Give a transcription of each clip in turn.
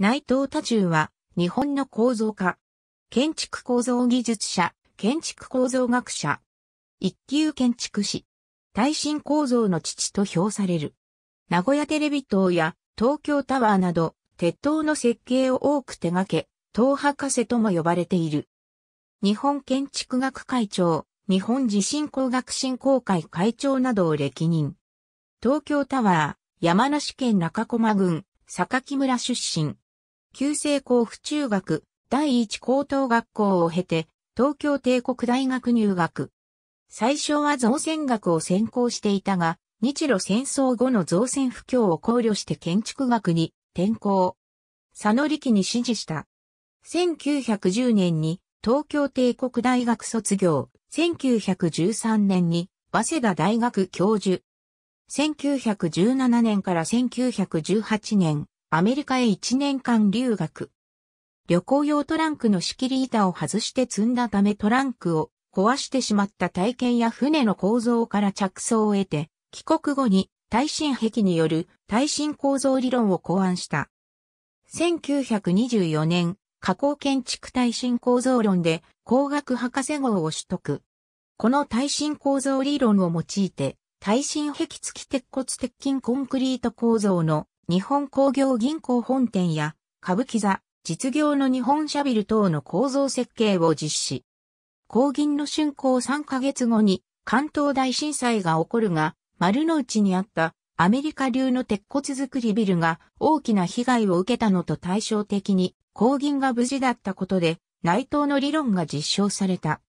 内藤多重は、日本の構造家。建築構造技術者、建築構造学者。一級建築士。耐震構造の父と評される。名古屋テレビ塔や東京タワーなど、鉄塔の設計を多く手掛け、塔博士とも呼ばれている。日本建築学会長、日本地震工学振興会会長などを歴任。東京タワー、山梨県中駒郡、坂木村出身。旧制甲府中学、第一高等学校を経て、東京帝国大学入学。最初は造船学を専攻していたが、日露戦争後の造船不況を考慮して建築学に転校。佐野力に指示した。1910年に東京帝国大学卒業、1913年に早稲田大学教授。1917年から1918年、アメリカへ1年間留学。旅行用トランクの仕切り板を外して積んだためトランクを壊してしまった体験や船の構造から着想を得て、帰国後に耐震壁による耐震構造理論を考案した。1924年、加工建築耐震構造論で工学博士号を取得。この耐震構造理論を用いて、耐震壁付き鉄骨鉄筋コンクリート構造の日本工業銀行本店や、歌舞伎座、実業の日本社ビル等の構造設計を実施。工銀の竣工3ヶ月後に関東大震災が起こるが、丸の内にあったアメリカ流の鉄骨造りビルが大きな被害を受けたのと対照的に、工銀が無事だったことで、内藤の理論が実証された。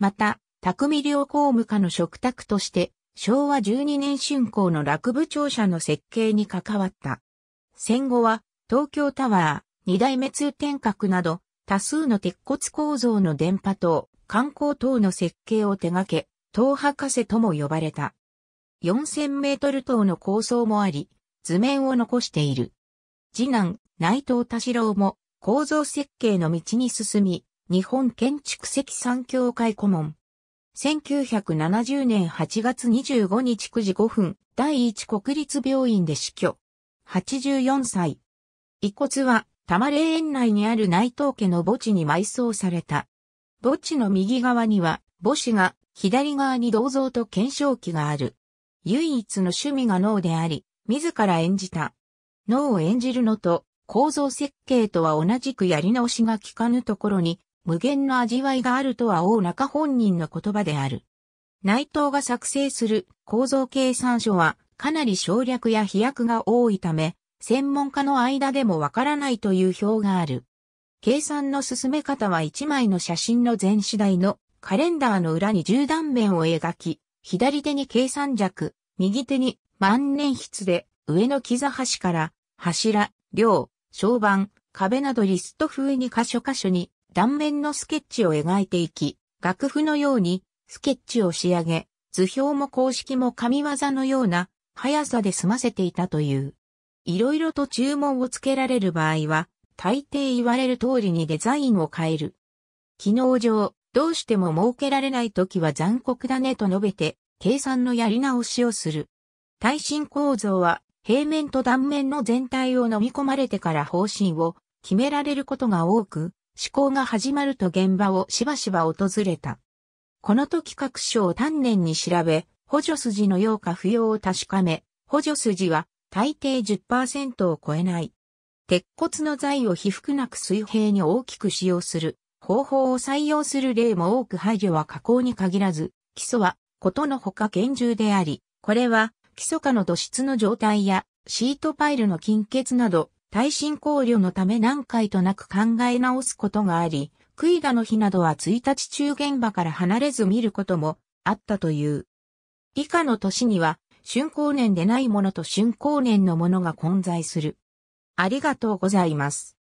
また、匠良公務課の嘱託として、昭和12年春光の落部庁舎の設計に関わった。戦後は東京タワー、二代目通天閣など多数の鉄骨構造の電波塔、観光塔の設計を手掛け、塔博士とも呼ばれた。4000メートル塔の構想もあり、図面を残している。次男、内藤田郎も構造設計の道に進み、日本建築石産協会顧問、1970年8月25日9時5分、第一国立病院で死去。84歳。遺骨は、多摩霊園内にある内藤家の墓地に埋葬された。墓地の右側には、墓地が、左側に銅像と検証器がある。唯一の趣味が脳であり、自ら演じた。脳を演じるのと、構造設計とは同じくやり直しが効かぬところに、無限の味わいがあるとは大中本人の言葉である。内藤が作成する構造計算書はかなり省略や飛躍が多いため、専門家の間でもわからないという表がある。計算の進め方は1枚の写真の全次第のカレンダーの裏に十段断面を描き、左手に計算尺、右手に万年筆で上の木座端から柱、量、床板、壁などリスト風に箇所箇所に断面のスケッチを描いていき、楽譜のようにスケッチを仕上げ、図表も公式も神業のような速さで済ませていたという。いろいろと注文をつけられる場合は、大抵言われる通りにデザインを変える。機能上、どうしても設けられない時は残酷だねと述べて、計算のやり直しをする。耐震構造は、平面と断面の全体を飲み込まれてから方針を決められることが多く、思行が始まると現場をしばしば訪れた。この時各所を丹念に調べ、補助筋の要か不要を確かめ、補助筋は大抵10%を超えない。鉄骨の材を被覆なく水平に大きく使用する方法を採用する例も多く配慮は加工に限らず、基礎はことのほか厳重であり、これは基礎下の土質の状態やシートパイルの金欠など耐震考慮のため何回となく考え直すことがあり、クイダの日などは1日中現場から離れず見ることもあったという。以下の年には、春光年でないものと春光年のものが混在する。ありがとうございます。